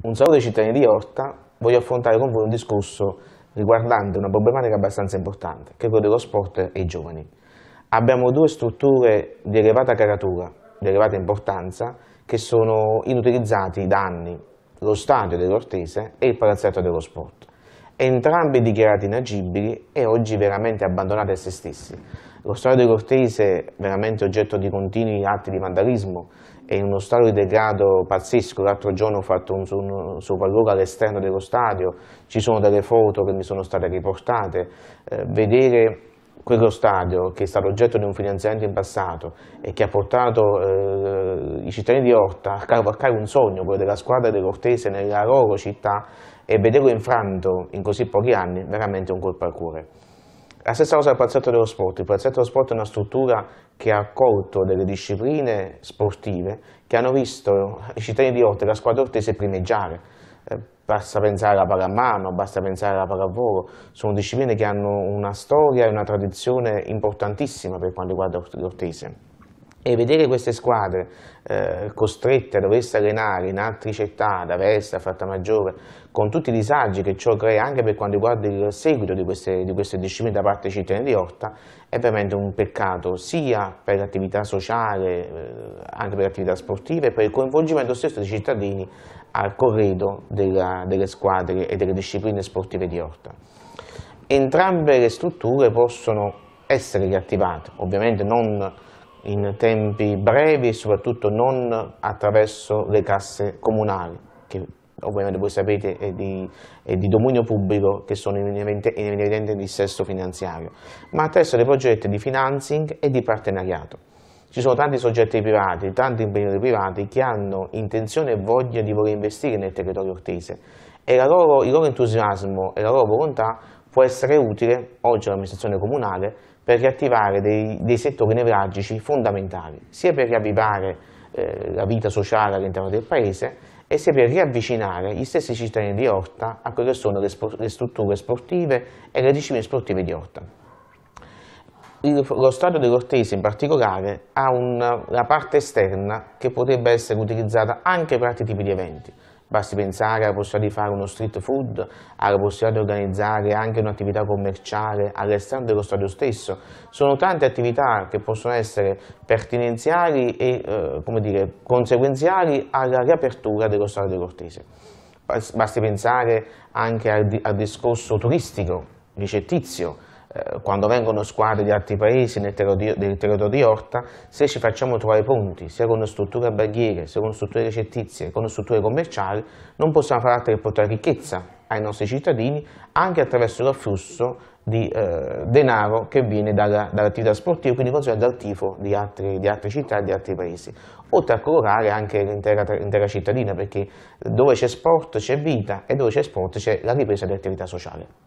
Un saluto ai cittadini di Orta, voglio affrontare con voi un discorso riguardante una problematica abbastanza importante, che è quella dello sport e i giovani. Abbiamo due strutture di elevata caratura, di elevata importanza, che sono inutilizzati da anni, lo stadio dell'Ortese e il palazzetto dello sport. Entrambi dichiarati inagibili e oggi veramente abbandonati a se stessi. Lo stadio dei Cortese è veramente oggetto di continui atti di vandalismo, è in uno stato di degrado pazzesco, l'altro giorno ho fatto un, un sopralluogo all'esterno dello stadio, ci sono delle foto che mi sono state riportate, eh, vedere quello stadio che è stato oggetto di un finanziamento in passato e che ha portato eh, i cittadini di Orta a cavalcare un sogno, quello della squadra dei Cortese nella loro città e vederlo infranto in così pochi anni, veramente un colpo al cuore. La stessa cosa è il palazzetto dello sport, il palazzetto dello sport è una struttura che ha accolto delle discipline sportive che hanno visto i cittadini di Orte la squadra ortese primeggiare, eh, basta pensare alla pallamano, basta pensare alla pallavolo, sono discipline che hanno una storia e una tradizione importantissima per quanto riguarda l'ortese e vedere queste squadre eh, costrette a doversi allenare in altre città, da ad Aversa, Maggiore, con tutti i disagi che ciò crea anche per quanto riguarda il seguito di queste, di queste discipline da parte dei cittadini di Orta, è veramente un peccato sia per l'attività sociale, eh, anche per l'attività sportiva e per il coinvolgimento stesso dei cittadini al corredo della, delle squadre e delle discipline sportive di Orta. Entrambe le strutture possono essere riattivate, ovviamente non in tempi brevi e soprattutto non attraverso le casse comunali, che ovviamente voi sapete è di, è di dominio pubblico che sono in evidente, in evidente dissesto finanziario, ma attraverso dei progetti di financing e di partenariato. Ci sono tanti soggetti privati, tanti imprenditori privati che hanno intenzione e voglia di voler investire nel territorio ortese e loro, il loro entusiasmo e la loro volontà può essere utile oggi all'amministrazione comunale per riattivare dei, dei settori nevralgici fondamentali, sia per riavvivare eh, la vita sociale all'interno del Paese e sia per riavvicinare gli stessi cittadini di Orta a quelle che sono le, le strutture sportive e le discipline sportive di Orta. Il, lo stadio dell'Ortese in particolare ha una, una parte esterna che potrebbe essere utilizzata anche per altri tipi di eventi, Basti pensare alla possibilità di fare uno street food, alla possibilità di organizzare anche un'attività commerciale all'esterno dello stadio stesso. Sono tante attività che possono essere pertinenziali e eh, dire, conseguenziali alla riapertura dello stadio Cortese. Basti pensare anche al, al discorso turistico, ricettizio, eh, quando vengono squadre di altri paesi nel territorio, di, nel territorio di Orta, se ci facciamo trovare punti, sia con strutture barriere, sia con strutture recettizie, con strutture commerciali, non possiamo fare altro che portare ricchezza ai nostri cittadini anche attraverso l'afflusso di eh, denaro che viene dalla, dall'attività sportiva, quindi considerato dal tifo di, altri, di altre città e di altri paesi, oltre a colorare anche l'intera, cittadina, perché dove c'è sport c'è vita e dove c'è sport c'è la ripresa dell'attività sociale.